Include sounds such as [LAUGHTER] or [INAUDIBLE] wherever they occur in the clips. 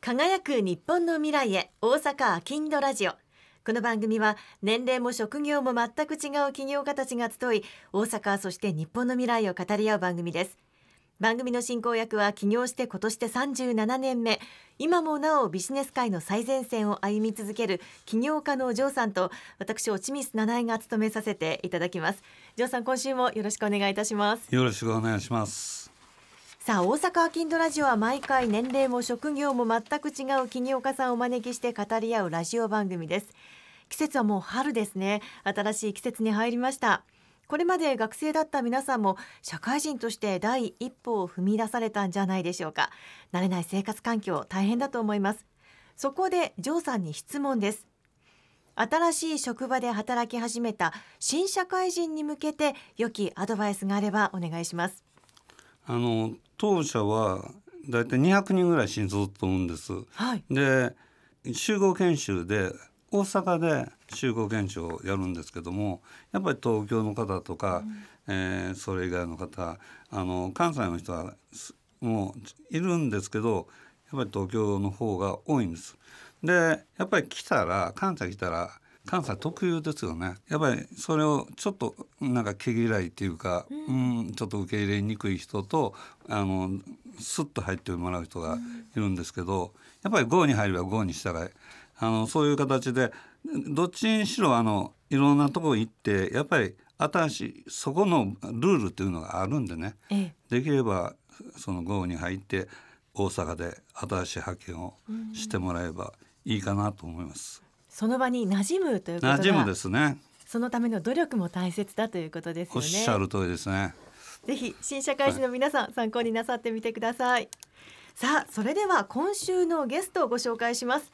輝く日本の未来へ大阪アキンドラジオこの番組は年齢も職業も全く違う企業家たちが集い大阪そして日本の未来を語り合う番組です番組の進行役は起業して今年で37年目今もなおビジネス界の最前線を歩み続ける起業家のお嬢さんと私おちミス七重が務めさせていただきます嬢さん今週もよろしくお願いいたしますよろしくお願いしますさあ大阪アキンドラジオは毎回年齢も職業も全く違う起業家さんをお招きして語り合うラジオ番組です季節はもう春ですね新しい季節に入りましたこれまで学生だった皆さんも社会人として第一歩を踏み出されたんじゃないでしょうか慣れない生活環境大変だと思いますそこでジョーさんに質問です新しい職場で働き始めた新社会人に向けて良きアドバイスがあればお願いしますあの当社は大体200人ぐらい新卒と思うんです。はい、で集合研修で大阪で集合研修をやるんですけどもやっぱり東京の方とか、うん、えー、それ以外の方あの関西の人はもういるんですけどやっぱり東京の方が多いんです。でやっぱり来たら関西来たら関西特有ですよねやっぱりそれをちょっとなんか毛嫌いっていうか、うん、うん、ちょっと受け入れにくい人とあのスッと入ってもらう人がいるんですけど、やっぱり郷に入れば郷に従いあのそういう形でどっちにしろあのいろんなとこ行ってやっぱり新しいそこのルールっていうのがあるんでね、ええ、できればその郷に入って大阪で新しい発見をしてもらえばいいかなと思います。うんその場に馴染むということ馴染むですねそのための努力も大切だということですねおっしゃる通りですねぜひ新社会人の皆さん、はい、参考になさってみてくださいさあそれでは今週のゲストをご紹介します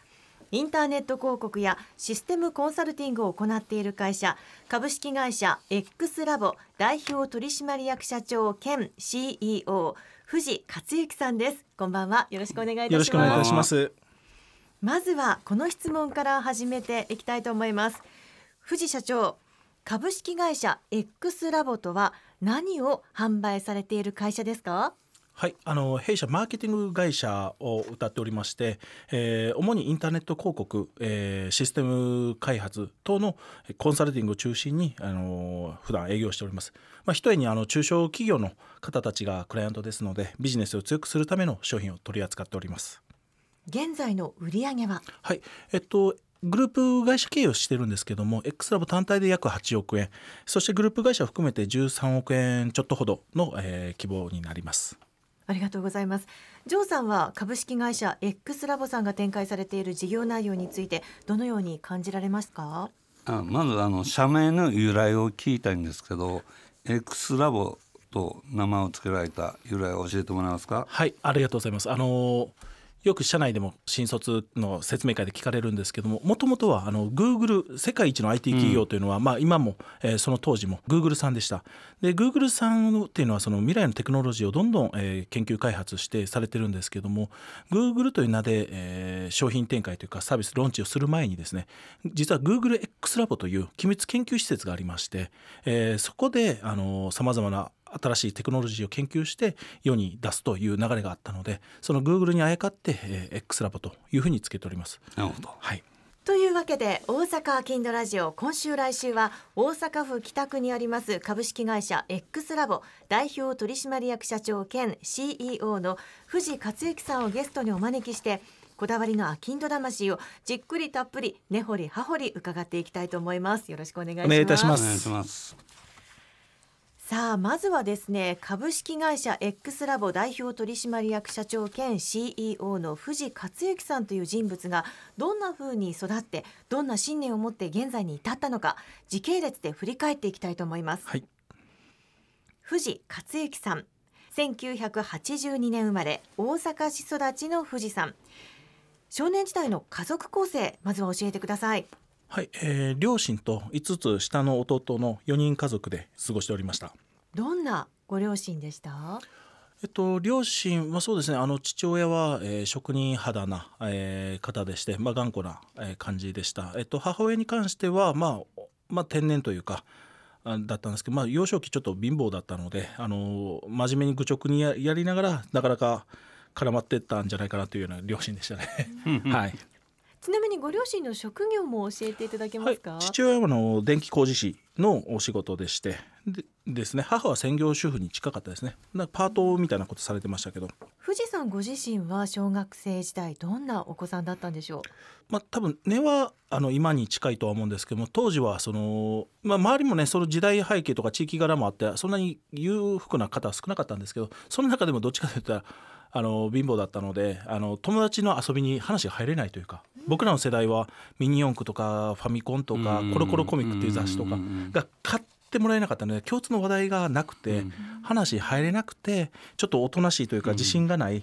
インターネット広告やシステムコンサルティングを行っている会社株式会社 X ラボ代表取締役社長兼 CEO 藤克之さんですこんばんはよろしくお願いいたしますまずはこの質問から始めていきたいと思います藤社長株式会社 X ラボとは何を販売されている会社ですかはい、あの弊社マーケティング会社を歌っておりまして、えー、主にインターネット広告、えー、システム開発等のコンサルティングを中心に、あのー、普段営業しております、まあ、ひとえにあの中小企業の方たちがクライアントですのでビジネスを強くするための商品を取り扱っております現在の売上ははいえっとグループ会社経営をしてるんですけども X ラボ単体で約8億円そしてグループ会社を含めて13億円ちょっとほどの、えー、希望になりますありがとうございますジョーさんは株式会社 X ラボさんが展開されている事業内容についてどのように感じられますかあまずあの社名の由来を聞いたんですけど X ラボと名前を付けられた由来を教えてもらえますかはいありがとうございますあのーよく社内でも新卒の説明会で聞かれるんですけどももともとはあの Google 世界一の IT 企業というのは、うん、まあ、今も、えー、その当時も Google さんでしたで Google さんっていうのはその未来のテクノロジーをどんどん、えー、研究開発してされてるんですけども Google という名で、えー、商品展開というかサービスローンチをする前にですね実は GoogleX ラボという機密研究施設がありまして、えー、そこでさまざまな新しいテクノロジーを研究して世に出すという流れがあったのでその Google にあやかって、えー、X ラボというふうにつけております。なるほど、はいというわけで大阪金土ラジオ今週来週は大阪府北区にあります株式会社 X ラボ代表取締役社長兼 CEO の藤克之さんをゲストにお招きしてこだわりのアキンド魂をじっくりたっぷり根掘り葉掘り伺っていきたいと思いますよろしくお願いしますお願いいたしますさあまずはですね株式会社 X ラボ代表取締役社長兼 CEO の藤克之さんという人物がどんなふうに育ってどんな信念を持って現在に至ったのか時系列で振り返っていきたいと思います、はい、藤克之さん1982年生まれ大阪市育ちの富士山少年時代の家族構成まずは教えてくださいはい、えー、両親と5つ下の弟の4人家族で過ごしておりましたどんなご両親でしたえっと、両親はそうですねあの父親は、えー、職人肌な、えー、方でして、まあ、頑固な、えー、感じでした、えっと、母親に関しては、まあ、まあ天然というかだったんですけど、まあ、幼少期ちょっと貧乏だったので、あの真面目に愚直にやりながらなかなか絡まってったんじゃないかなというような両親でしたね。[LAUGHS] はいちなみにご両親の職業も教えていただけますか、はい、父親はの電気工事士のお仕事でしてでですね母は専業主婦に近かったですねなパートみたいなことされてましたけど富士山ご自身は小学生時代どんなお子さんだったんでしょうまあ多分根はあの今に近いとは思うんですけども当時はその、まあ、周りもねその時代背景とか地域柄もあってそんなに裕福な方は少なかったんですけどその中でもどっちかというとあの貧乏だったのであの友達の遊びに話が入れないというか僕らの世代はミニ四駆とかファミコンとかコロコロコミックっていう雑誌とかが買ってもらえなかったので共通の話題がなくて話入れなくてちょっとおとなしいというか自信がない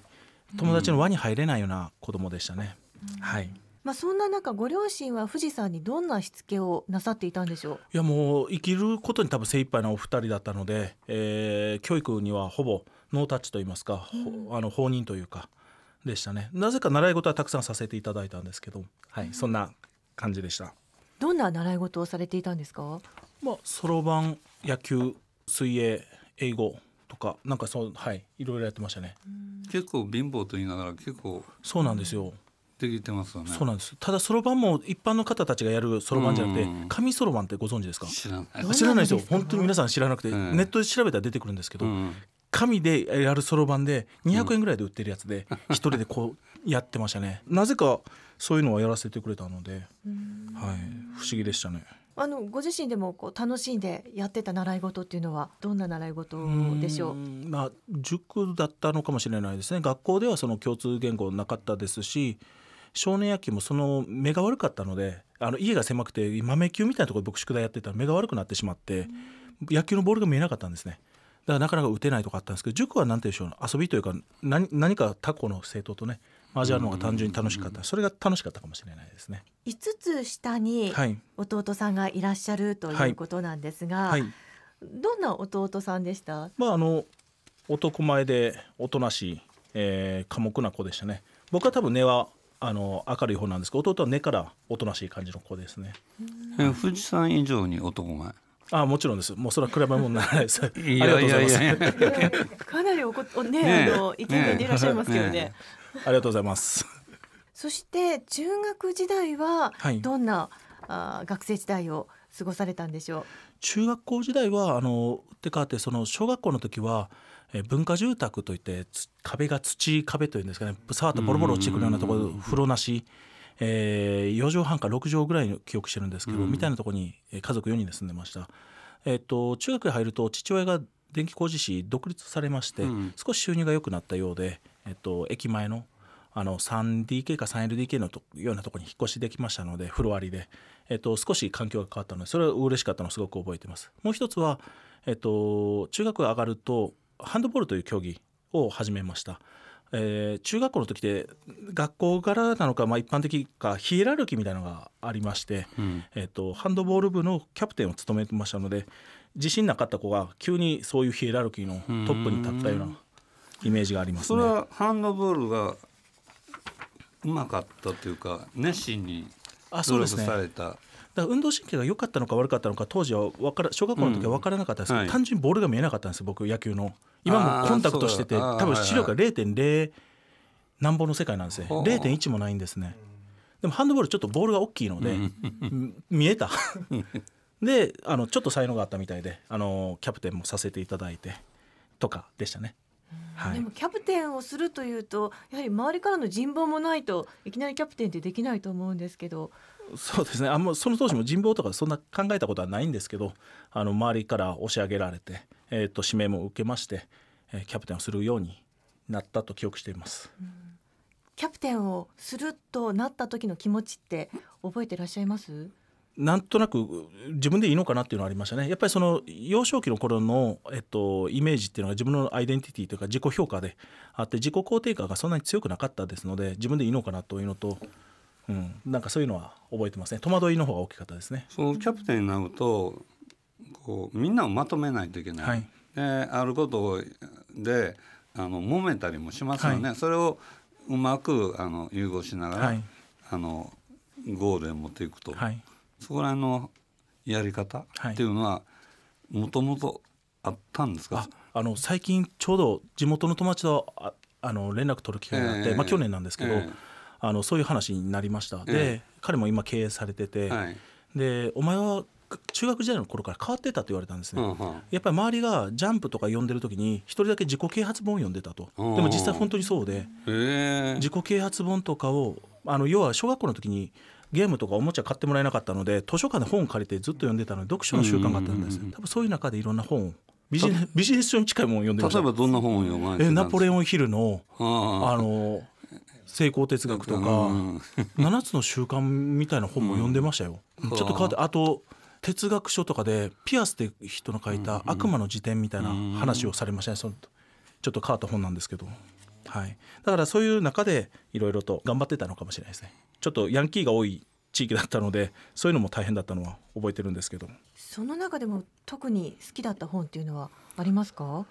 友達の輪に入れないような子供でしたね。はい、まあ、そんな中ご両親は富士山にどんなしつけをなさっていたんでしょういやもう生きることに多分精一杯なお二人だったので、えー、教育にはほぼノータッチといいますか、うん、あの放任というかでしたねなぜか習い事はたくさんさせていただいたんですけど、はい、そんな感じでしたどんな習い事をされていたんですかまあそろばん野球水泳英語とかなんかそうはいいろいろやってましたね結構貧乏と言いながら結構そうなんですよできてますよねそうなんですただそろばんも一般の方たちがやるそろばんじゃなくて紙そろばんってご存知ですか知らない知らないですよ本当に皆さん知らなくて、えー、ネットで調べたら出てくるんですけど紙でやるそろばんで200円ぐらいで売ってるやつで [LAUGHS] 一人でこうやってましたねなぜかそういうのはやらせてくれたので、はい、不思議でしたねあのご自身でもこう楽しんでやってた習い事っていうのはどんな習い事でしょうまあ、塾だったのかもしれないですね学校ではその共通言語なかったですし少年野球もその目が悪かったのであの家が狭くて豆球みたいなところで僕宿題やってたら目が悪くなってしまって、野球のボールが見えなかったんですね。だからなかなか打てないとかあったんですけど塾は何て言うんでしょう遊びというか何何か他校の生徒とねマジャンのが単純に楽しかったそれが楽しかったかもしれないですね5つ下に弟さんがいらっしゃるということなんですが、はいはい、どんな弟さんでした、まあ、あの男前でおとなしい、えー、寡黙な子でしたね僕は多分根はあの明るい方なんですけど弟は根からおとなしい感じの子ですね、え富士山以上に男前あもちろんです。もうそれは比べ物にならないです。ありがとうございます。かなりおこね、ねあの意見でいらっしゃいますけどね。ねありがとうございます。そして中学時代はどんな、はい、あ学生時代を過ごされたんでしょう。中学校時代はあのってかってその小学校の時は。文化住宅といって壁が土壁というんですかねさっとボロボロ落ちてくるようなところ風呂なしえー、4畳半か6畳ぐらいの記憶してるんですけど、うん、みたいなとこに家族4人で住んでました。えっ、ー、と中学に入ると父親が電気工事士独立されまして、うん、少し収入が良くなったようで、えっ、ー、と、駅前のあの 3DK か 3LDK のとようなとこに引っ越しできましたのでフロアリで、えっと、少し環境が変わったのでそれは嬉しかったのをすごく覚えてますもう一つは、えっと、中学上がるとハンドボールという競技を始めましたえー、中学校の時って学校からなのか、まあ、一般的かヒエラルキーみたいなのがありまして、うん、えーと、とハンドボール部のキャプテンを務めてましたので自信なかった子が急にそういうヒエラルキーのトップに立ったようなイメージがあります、ね、それはハンドボールがうまかったというか熱心に努力された。あそうですねだから運動神経が良かったのか悪かったのか当時はから小学校の時は分からなかったんですけど、うんはい、単純にボールが見えなかったんです僕野球の今もコンタクトしてて多分視力が0.0何本の世界なんですね0.1もないんですねでもハンドボールちょっとボールが大きいので、うん、見えたであのちょっと才能があったみたいであのキャプテンもさせていただいてとかでしたね。はい、でもキャプテンをするというとやはり周りからの人望もないといきなりキャプテンってできないと思うんですけどそうですねあんまその当時も人望とかそんな考えたことはないんですけどあの周りから押し上げられて、えー、と指名も受けまして、えー、キャプテンをするようになったと記憶しています、うん、キャプテンをするとなった時の気持ちって覚えてらっしゃいますなんとなく自分でいいのかなっていうのはありましたねやっぱりその幼少期の頃の、えっと、イメージっていうのが自分のアイデンティティというか自己評価であって自己肯定感がそんなに強くなかったですので自分でいいのかなというのとうん、なんかそういうのは覚えてますね戸惑いの方が大きかったですねそのキャプテンになるとこうみんなをまとめないといけない、はい、であることであの揉めたりもしますよね、はい、それをうまくあの融合しながら、はい、あのゴールへ持っていくと、そこら辺のやり方っていうのはもともとあったんですかあの最近ちょうど地元の友達とあの連絡取る機会があって、えー、まあ、去年なんですけど、えーあのそういう話になりました、で彼も今経営されてて、はい、でお前は中学時代の頃から変わってたと言われたんですね、うん、やっぱり周りが「ジャンプ」とか読んでる時に一人だけ自己啓発本を読んでたと、うん、でも実際本当にそうで自己啓発本とかをあの要は小学校の時にゲームとかおもちゃ買ってもらえなかったので図書館で本を借りてずっと読んでたので読書の習慣があったんです多分そういう中でいろんな本をビジネス書に近いものを読んでました例えばどんな本を読まれてたんですかナポレオンヒルのあの成功哲学とか、7つの習慣みたいな本も読んでましたよ。ちょっと変わってあと哲学書とかでピアスって人の書いた「悪魔の辞典」みたいな話をされましたねそのちょっと変わった本なんですけど、はい、だからそういう中でいろいろと頑張ってたのかもしれないですね。ちょっとヤンキーが多い地域だったのでそういうのも大変だったのは覚えてるんですけどその中でも特に好きだった本っていうのはありますか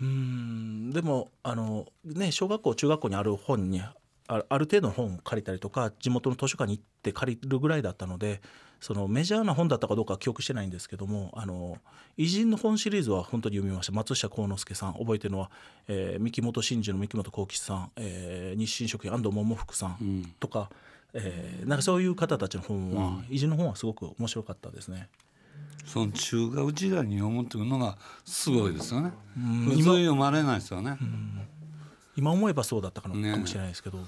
うんでもあの、ね、小学校中学校にある本にある程度の本を借りたりとか地元の図書館に行って借りるぐらいだったのでそのメジャーな本だったかどうかは記憶してないんですけどもあの偉人の本シリーズは本当に読みました松下幸之助さん覚えてるのは、えー、三木本真嗣の三木本幸吉さん、えー、日清食品安藤桃福さんとか、うん、えー、なんかそういう方たちの本は、うん、偉人の本はすごく面白かったですね。その中学時代に読むていうのがすごいですよね。普通読まれないですよね。うん今思えばそうだったかな、ね、かもしれないですけど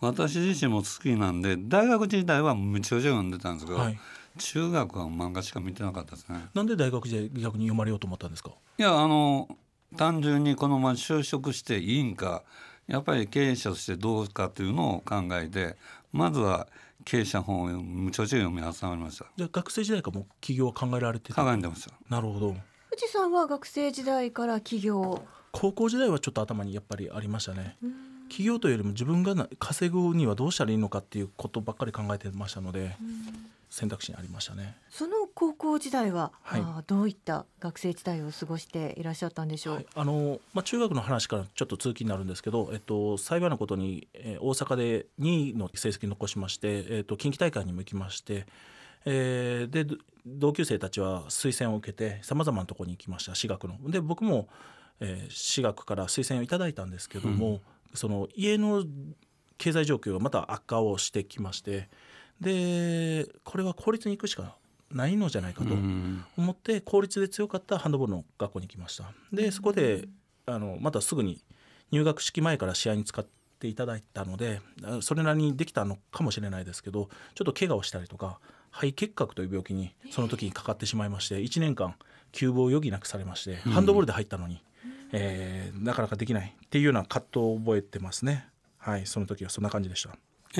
私自身も好きなんで大学時代はむちゃくちゃ読んでたんですけど、はい、中学は漫画しか見てなかったですねなんで大学時代逆に読まれようと思ったんですかいやあの単純にこのまま就職していいんかやっぱり経営者としてどうかというのを考えてまずは経営者本をむちゃくちゃ読み挟まりましたじゃあ学生時代からも起業は考えられて考えてましたなるほど富士山は学生時代から起業高校時代はちょっと頭にやっぱりありましたね。企業というよりも自分が稼ぐにはどうしたらいいのかっていうことばっかり考えてましたので選択肢にありましたねその高校時代は、はい、あどういった学生時代を過ごしていらっしゃったんでしょう、はい、あのまあ、中学の話からちょっと続きになるんですけど、えっと、幸いなことに、えー、大阪で2位の成績残しまして、えっと、近畿大会にも行きまして。えー、で同級生たちは推薦を受けてさまざまなところに行きました私学の。で僕もえー、私学から推薦をいただいたんですけども、うん、その家の経済状況がまた悪化をしてきましてでこれは公立に行くしかないのじゃないかと思って、公立で強かったハンドボールの学校に来ましたでそこであのまたすぐに入学式前から試合に使っていただいたのでそれなりにできたのかもしれないですけどちょっと怪我をしたりとか肺結核という病気にその時にかかってしまいまして1年間休房を余儀なくされまして、ハンドボールで入ったのにえー、なかなかできないっていうような葛藤を覚えてますねはいその時はそんな感じでした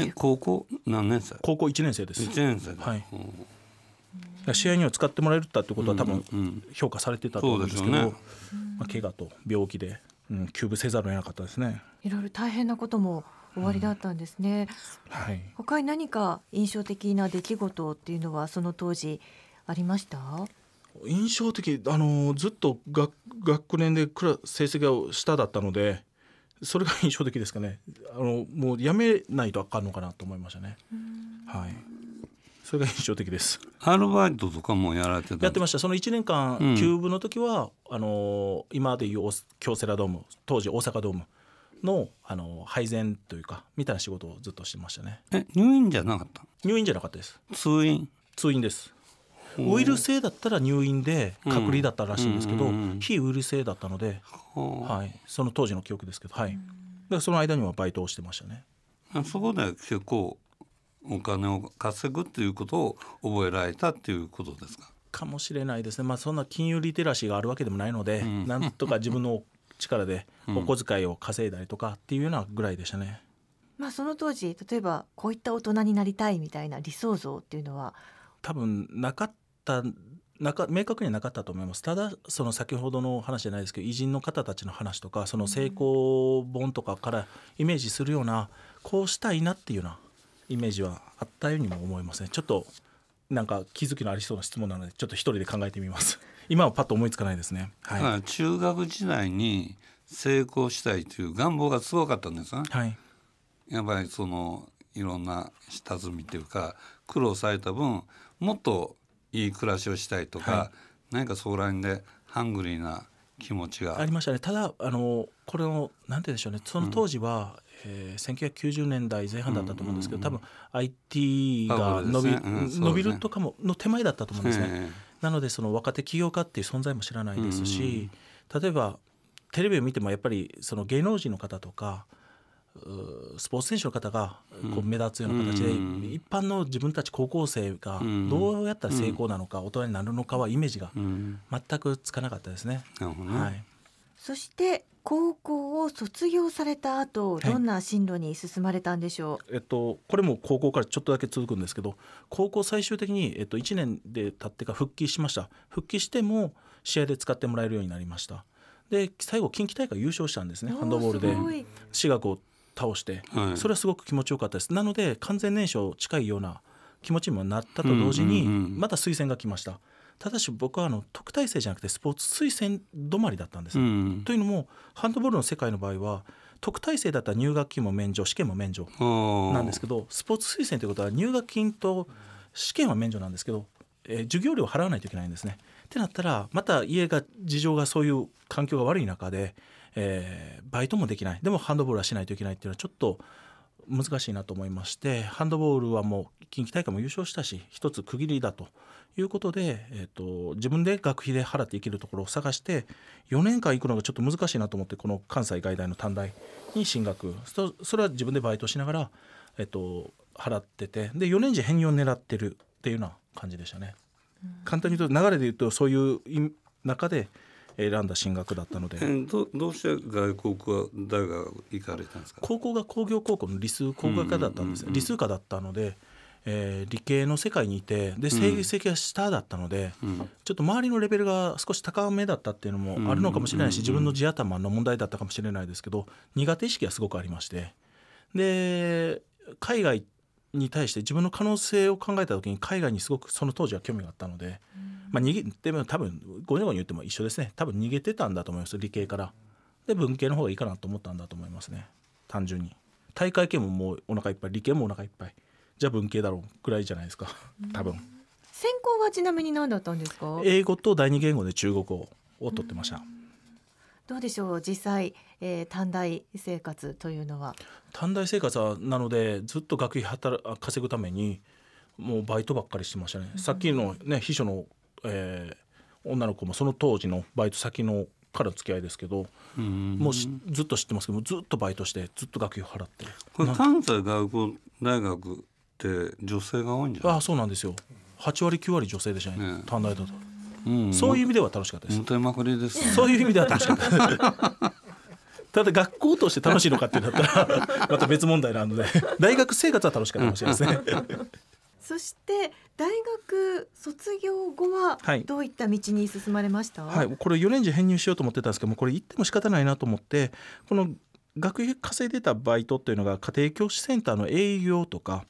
え高校何年生高校1年生です1年生はい、試合には使ってもらえるったってことは多分評価されてたと思うんですけど、うんうんね、まあ、怪我と病気で、うん、休ブせざるを得なかったですねいろいろ大変なことも終わりだったんですね、うん、はい、他に何か印象的な出来事っていうのはその当時ありました印象的あのずっと学学年でクラ成績が下だったのでそれが印象的ですかねあのもうやめないとあかんのかなと思いましたね。はいそれが印象的です。アルバイトとかもやられてやってました。その1年間、キューブの時はあの今でいう京セラドーム、当時大阪ドームのあの配膳というかみたいな仕事をずっとしてましたね。え、入院じゃなかった？入院じゃなかったです。通院。通院です。ウイルス性だったら入院で隔離だったらしいんですけど、非ウイルス性だったので、はい、その当時の記憶ですけど、はい、でその間にはバイトをしてましたね。あそこで結構お金を稼ぐっていうことを覚えられたっていうことですかかもしれないですね、まあ、そんな金融リテラシーがあるわけでもないので、うん、なんとか自分の力でお小遣いを稼いだりとかっていうようなぐらいでしたね。まあ、その当時例えばこういった大人になりたいみたいな理想像っていうのは多分なかったなか明確にはなかったと思いますただその先ほどの話じゃないですけど偉人の方たちの話とかその成功本とかからイメージするようなこうしたいなっていうようなイメージはあったようにも思いますねちょっとなんか気づきのありそうな質問なのでちょっと一人で考えてみます [LAUGHS] 今はパッと思いつかないですね、はい、中学時代に成功したいという願望がすごかったんですね、はい、やっぱりそのいろんな下積みというか苦労された分もっといい暮らしをしたいとか、はい、何かそこら辺でハングリーな気持ちがありましたねただあのこれの何て言うんでしょうねその当時は、うん、えー、1990年代前半だったと思うんですけど、うんうんうん、多分 IT が伸びねうん、伸びるとかもの手前だったと思うんですね、なのでその若手起業家っていう存在も知らないですし、うんうん、例えばテレビを見てもやっぱりその芸能人の方とかスポーツ選手の方がこう目立つような形で、一般の自分たち高校生がどうやったら成功なのか、大人になるのかはイメージが全くつかなかったですね。はい、そして高校を卒業された後どんな進路に進まれたんでしょう、はい、えっと、これも高校からちょっとだけ続くんですけど高校最終的に、えっと、1年で経ってか復帰しました復帰しても試合で使ってもらえるようになりましたで最後近畿大会優勝したんですねハンドボールで私学を倒して、それはすごく気持ちよかったですなので完全燃焼近いような気持ちにもなったと同時に、また推薦が来ましたただし僕はあの特待生じゃなくてスポーツ推薦止まりだったんです、というのもハンドボールの世界の場合は特待生だったら入学金も免除試験も免除なんですけどスポーツ推薦ということは入学金と試験は免除なんですけど、えー、授業料を払わないといけないんですね。ってなったらまた家が事情がそういう環境が悪い中でえー、バイトもできないでもハンドボールはしないといけないっていうのはちょっと難しいなと思いましてハンドボールはもう近畿大会も優勝したし一つ区切りだということで、えーと、自分で学費で払っていけるところを探して4年間行くのがちょっと難しいなと思ってこの関西外大の短大に進学それは自分でバイトしながら、えーと、払っててで4年時返容を狙ってるっていうような感じでしたね。簡単に言うと流れで言うとそういう中で選んだ進学だったので、えー、どどうして外国は大学行かれたんですか高校が工業高校の理数工学科だったんです、理数科だったので、えー、理系の世界にいてで成績が下だったので、うん、ちょっと周りのレベルが少し高めだったっていうのもあるのかもしれないし、自分の地頭の問題だったかもしれないですけど苦手意識はすごくありましてで海外に対して自分の可能性を考えた時に海外にすごくその当時は興味があったので。うんまあ、逃げても多分5年後に言っても一緒ですね多分逃げてたんだと思います理系からで文系の方がいいかなと思ったんだと思いますね単純に大会系ももうお腹いっぱい理系もお腹いっぱいじゃあ文系だろうくらいじゃないですか多分、専攻はちなみに何だったんですか英語と第二言語で中国語を取ってました、うどうでしょう実際、えー、短大生活というのは短大生活はなのでずっと学費働稼ぐためにもうバイトばっかりしてましたね、さっきのね秘書のえー、女の子もその当時のバイト先のから付き合いですけどもうずっと知ってますけどずっとバイトしてずっと学費を払ってこれ関西外国大学って女性が多いんじゃないあそうなんですよ8割9割女性でしたね、ね、短大だと、うん、そういう意味では楽しかったですまくりです、ね、そういう意味では楽しかった [LAUGHS] ただ学校として楽しいのかってなったらまた別問題なので大学生活は楽しかったかもしれません、ねそして大学卒業後はどういった道に進まれました、はい、はい、これ4年次編入しようと思ってたんですけどもこれ行っても仕方ないなと思ってこの学費稼いでたバイトっていうのが家庭教師センターの営業とか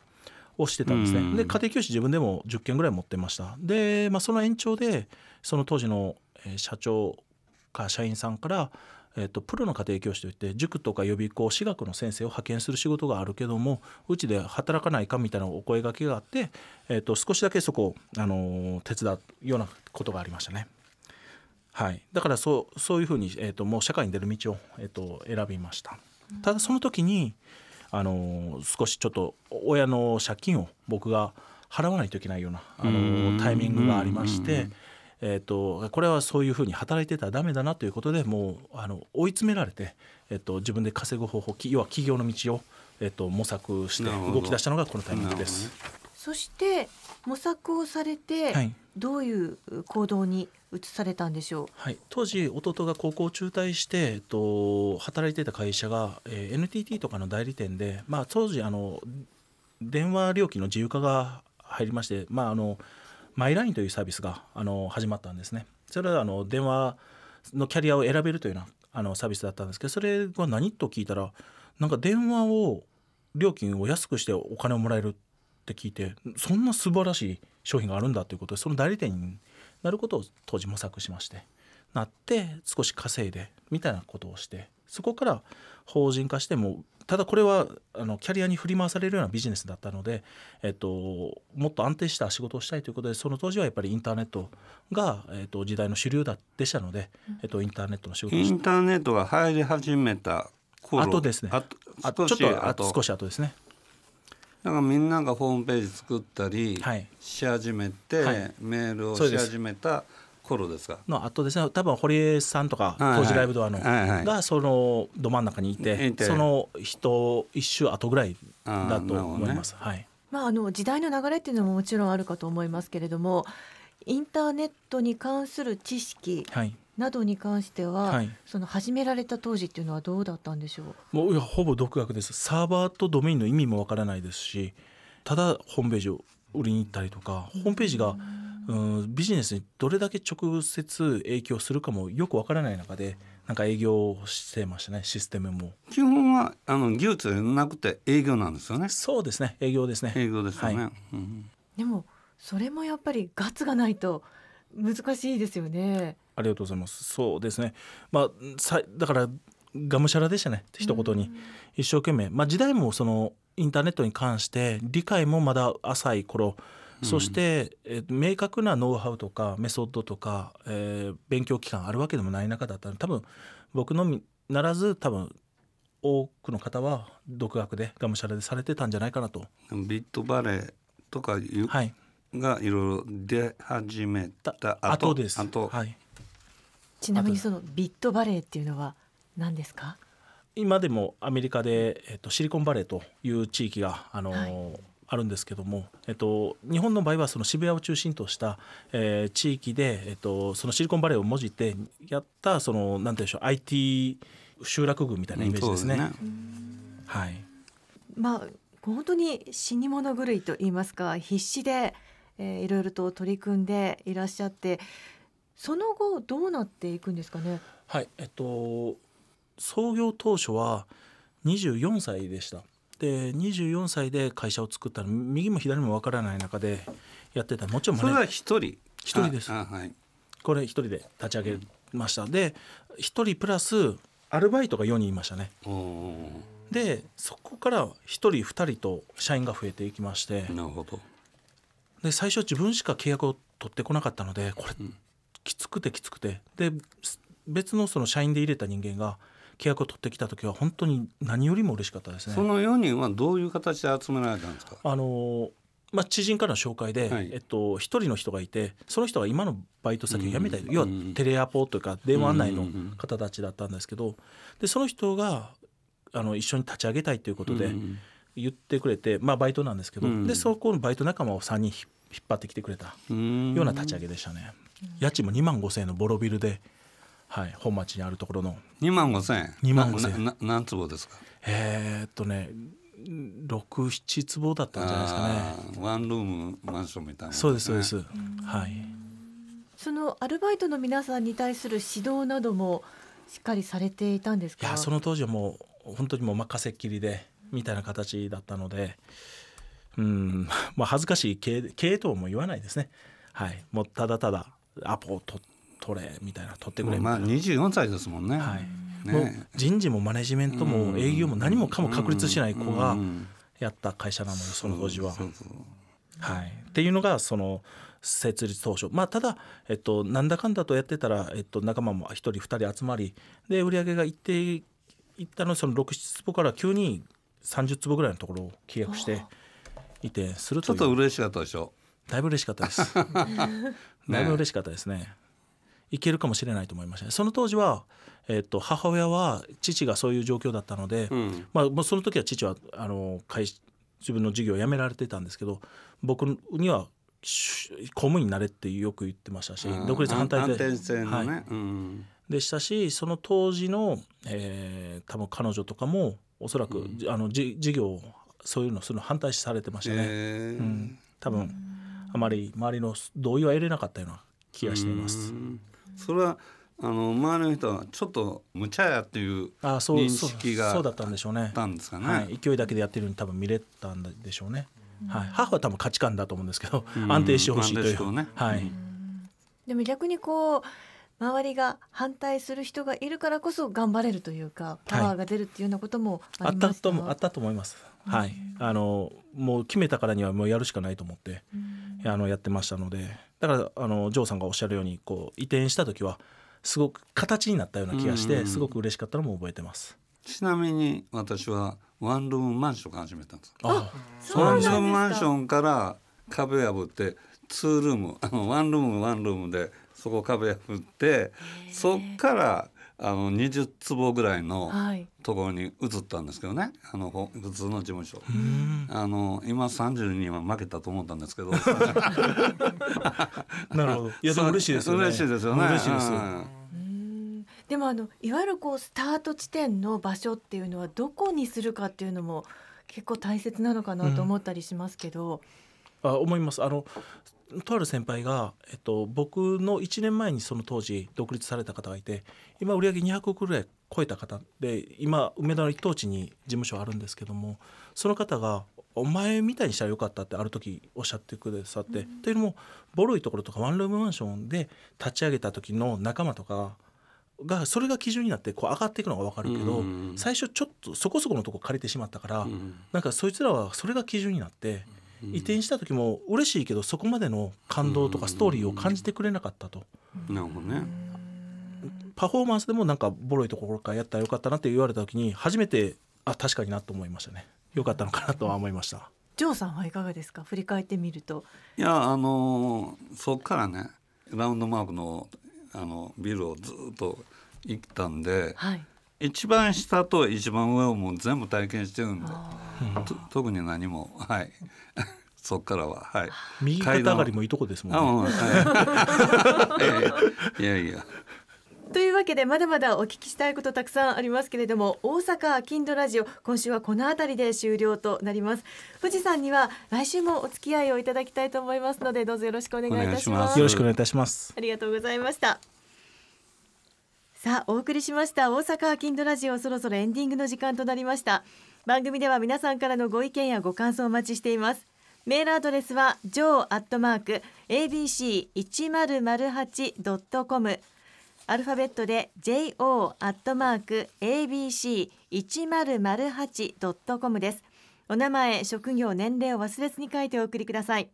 をしてたんですねで家庭教師自分でも10件ぐらい持ってましたで、まあ、その延長でその当時の社長か社員さんからえっと、プロの家庭教師といって塾とか予備校私学の先生を派遣する仕事があるけどもうちで働かないかみたいなお声がけがあって、えっと、少しだけそこを、あの手伝うようなことがありましたね。はい、だからそうそういうふうに、えー、っと、もう社会に出る道を、えー、っと、と選びました。ただその時にあの少しちょっと親の借金を僕が払わないといけないようなあのタイミングがありまして。えーと、これはそういうふうに働いてたらダメだなということでもうあの追い詰められて、えーと、自分で稼ぐ方法要は企業の道を、えーと、模索して動き出したのがこのタイミングです。そして模索をされて、どういう行動に移されたんでしょう、はい、当時弟が高校中退して、えっと、働いてた会社が、えー、NTT とかの代理店で、まあ、当時あの電話料金の自由化が入りまして、まあ、あのマイラインというサービスがあの始まったんですね。それはあの電話のキャリアを選べるというようなあのサービスだったんですけどそれは何と聞いたらなんか電話を料金を安くしてお金をもらえるって聞いてそんな素晴らしい商品があるんだということでその代理店になることを当時模索しましてなって少し稼いでみたいなことをしてそこから法人化してもただこれはあのキャリアに振り回されるようなビジネスだったので、えっと、もっと安定した仕事をしたいということでその当時はやっぱりインターネットが、えっと、時代の主流だでしたので、えっと、インターネットの仕事インターネットが入り始めた頃後ですねああちょっとあと少しあとですねなんかみんながホームページ作ったりし始めて、はいはい、メールをし始めた、はい頃ですかの後ですね多分堀江さんとか当時ライブドアの、がそのど真ん中にいてその人一周後ぐらいだと思います、はいまあ、あの時代の流れっていうのももちろんあるかと思いますけれどもインターネットに関する知識、はいなどに関しては、はい、その始められた当時っていうのはどうだったんでしょうもういやほぼ独学ですサーバーとドメインの意味もわからないですしただホームページを売りに行ったりとか、ホームページがうんビジネスにどれだけ直接影響するかもよくわからない中でなんか営業してましたねシステムも基本はあの技術なくて営業なんですよねそうですね営業ですね営業ですよね、はいうん、でもそれもやっぱりガツがないと難しいですよねありがとうございますそうですねまあさだからがむしゃらでしたね一言に、一生懸命まあ時代もそのインターネットに関して理解もまだ浅い頃、うん、そして、えー、明確なノウハウとかメソッドとか、えー、勉強期間あるわけでもない中だったら多分僕のみならず多分多くの方は独学でがむしゃらでされてたんじゃないかなと。ビットバレーとかいう、はい、がいろいろ出始めた後ですはい、ちなみにそのビットバレーっていうのは何ですか今でもアメリカで、えっと、シリコンバレーという地域が、あの、はいあるんですけども、えっと、日本の場合はその渋谷を中心とした、えー、地域で、えっと、そのシリコンバレーをもじってやったそのなんてうんでしょう IT 集落群みたいなイメージですね。すねはい、まあ本当に死に物狂いと言いますか必死で、えー、いろいろと取り組んでいらっしゃってその後どうなっていくんですかね。はいえっと、創業当初は24歳でしたで24歳で会社を作ったの右も左も分からない中でやってたもちろんそれは一人一人です、はい、これ一人で立ち上げました、うん、で一人プラスアルバイトが4人いましたねでそこから一人二人と社員が増えていきましてなるほどで最初自分しか契約を取ってこなかったのでこれ、きつくてきつくてで別のその社員で入れた人間が「契約を取ってきた時は本当に何よりも嬉しかったですね。その4人はどういう形で集められたんですかあのまあ、知人からの紹介で、はい、えっと、1人の人がいてその人が今のバイト先を辞めたい、うん、要はテレアポというか電話案内の方たちだったんですけどでその人があの一緒に立ち上げたいということで言ってくれて、まあ、バイトなんですけど、うん、でそこのバイト仲間を3人引っ張ってきてくれたような立ち上げでしたね。家賃も2万5千円のボロビルではい、本町にあるところの2万5000円万五千円何坪ですかえー、っとね67坪だったんじゃないですかねワンルームマンションみたいな、ね、そうですそうですはいそのアルバイトの皆さんに対する指導などもしっかりされていたんですかいやその当時はもう本当にもう任せっきりでみたいな形だったのでうんまあ恥ずかしい系系統も言わないですねはいもうただただアポを取っ取れみたいな取ってくれみたいな、まあ、24歳ですもんね,、はい、ねもう人事もマネジメントも営業も何もかも確立しない子がやった会社なのでその当時は。はい、っていうのがその設立当初まあただ、えっと、なんだかんだとやってたら、えっと、仲間も1人2人集まりで売り上げがいっていったのその67坪から急に30坪ぐらいのところを契約していてするとちょっと嬉しかったでしょだいぶ嬉しかったです。[LAUGHS] だいぶ嬉しかったですね。いけるかもしれないと思いましたその当時は、えー、と母親は父がそういう状況だったので、うん、まあ、その時は父はあの会自分の授業をやめられてたんですけど僕には公務員になれってよく言ってましたし、独立反対で、ね、はい、うん、でしたしその当時の、えー、多分彼女とかもおそらく、うん、あのじ授業をそういうのその反対視されてましたね、えー、うん、多分あまり周りの同意は得れなかったような気がしています。うんそれはあの周りの人はちょっと無茶やっていう認識がそうだったんでしょうね。たんですかね、はい、勢いだけでやってるに多分見れたんでしょうね。はい、母は多分価値観だと思うんですけど、うん、安定してほしいという。ね、はい、でも逆にこう周りが反対する人がいるからこそ頑張れるというかパワーが出るっていうようなこともあったとあったと思います。はい、あのもう決めたからにはもうやるしかないと思って、あのやってましたのでだからあのジョーさんがおっしゃるようにこう移転した時はすごく形になったような気がして、すごく嬉しかったのも覚えてます。ちなみに私はワンルームマンション始めたんです。あ、ワンルームマンションから壁破ってツールーム、あのワンルームワンルームでそこ壁破って、そっからあの20坪ぐらいのところに移ったんですけどね、はい、あの普通の事務所あの今32は負けたと思ったんですけど [LAUGHS] なるほどいや嬉しいですよね嬉しいですよね嬉しいです、でもあのいわゆるこうスタート地点の場所っていうのはどこにするかっていうのも結構大切なのかなと思ったりしますけど、うんあ思いますあのとある先輩が、えっと、僕の1年前にその当時独立された方がいて今売上200億ぐらい超えた方で今梅田の一等地に事務所あるんですけどもその方が「お前みたいにしたらよかった」ってある時おっしゃってくださって、うん、というのもボロいところとかワンルームマンションで立ち上げた時の仲間とかがそれが基準になってこう上がっていくのが分かるけど、最初ちょっとそこそこのとこ借りてしまったから、うなんかそいつらはそれが基準になって。うん移転した時も嬉しいけどそこまでの感動とかストーリーを感じてくれなかったと。なるほどねパフォーマンスでもなんかボロいところからやったらよかったなって言われた時に初めてあ確かになと思いましたねよかったのかなとは思いました。ジョーさんはいかがですか振り返ってみるといやあのー、そっからねラウンドマークのあのビルをずっと行ったんで、はい、一番下と一番上をもう全部体験してるんで特に何もはい。[LAUGHS] そっからは、はい。右肩上がりもいいとこですもんね。い、[LAUGHS] やいや。というわけでまだまだお聞きしたいことたくさんありますけれども大阪金土ラジオ今週はこの辺りで終了となります富士山には来週もお付き合いをいただきたいと思いますのでどうぞよろしくお願いいたしますよろしくお願いいたしますありがとうございましたさあお送りしました大阪アキンドラジオそろそろエンディングの時間となりました番組では皆さんからのご意見やご感想をお待ちしていますメールアドレスは jo.abc1008.com アルファベットで jo.abc1008.com です。お名前、職業、年齢を忘れずに書いてお送りください。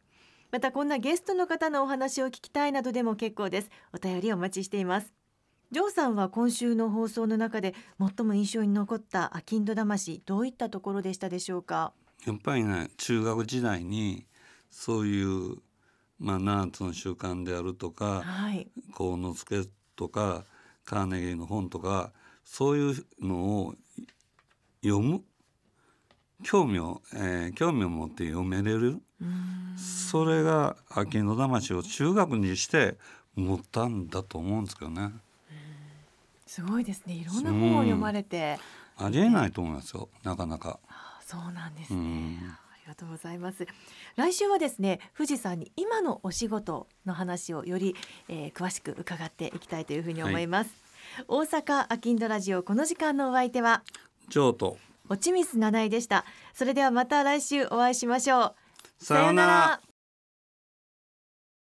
またこんなゲストの方のお話を聞きたいなどでも結構です。お便りお待ちしています。ジョーさんは今週の放送の中で最も印象に残ったアキンド魂どういったところでしたでしょうかやっぱりね中学時代にそういうまあーつの習慣であるとか幸之助とかカーネギーの本とかそういうのを読む興味を、えー、興味を持って読めれるそれが「秋の魂」を中学にして持ったんだと思うんですけどね。すごいですねいろんな本を読まれて、うん、ありえないと思いますよなかなかそうなんですね、うん、ありがとうございます来週はですね富士山に今のお仕事の話をより、えー、詳しく伺っていきたいというふうに思います、はい、大阪アキンドラジオこの時間のお相手は上とおちみすな井でしたそれではまた来週お会いしましょうさようなら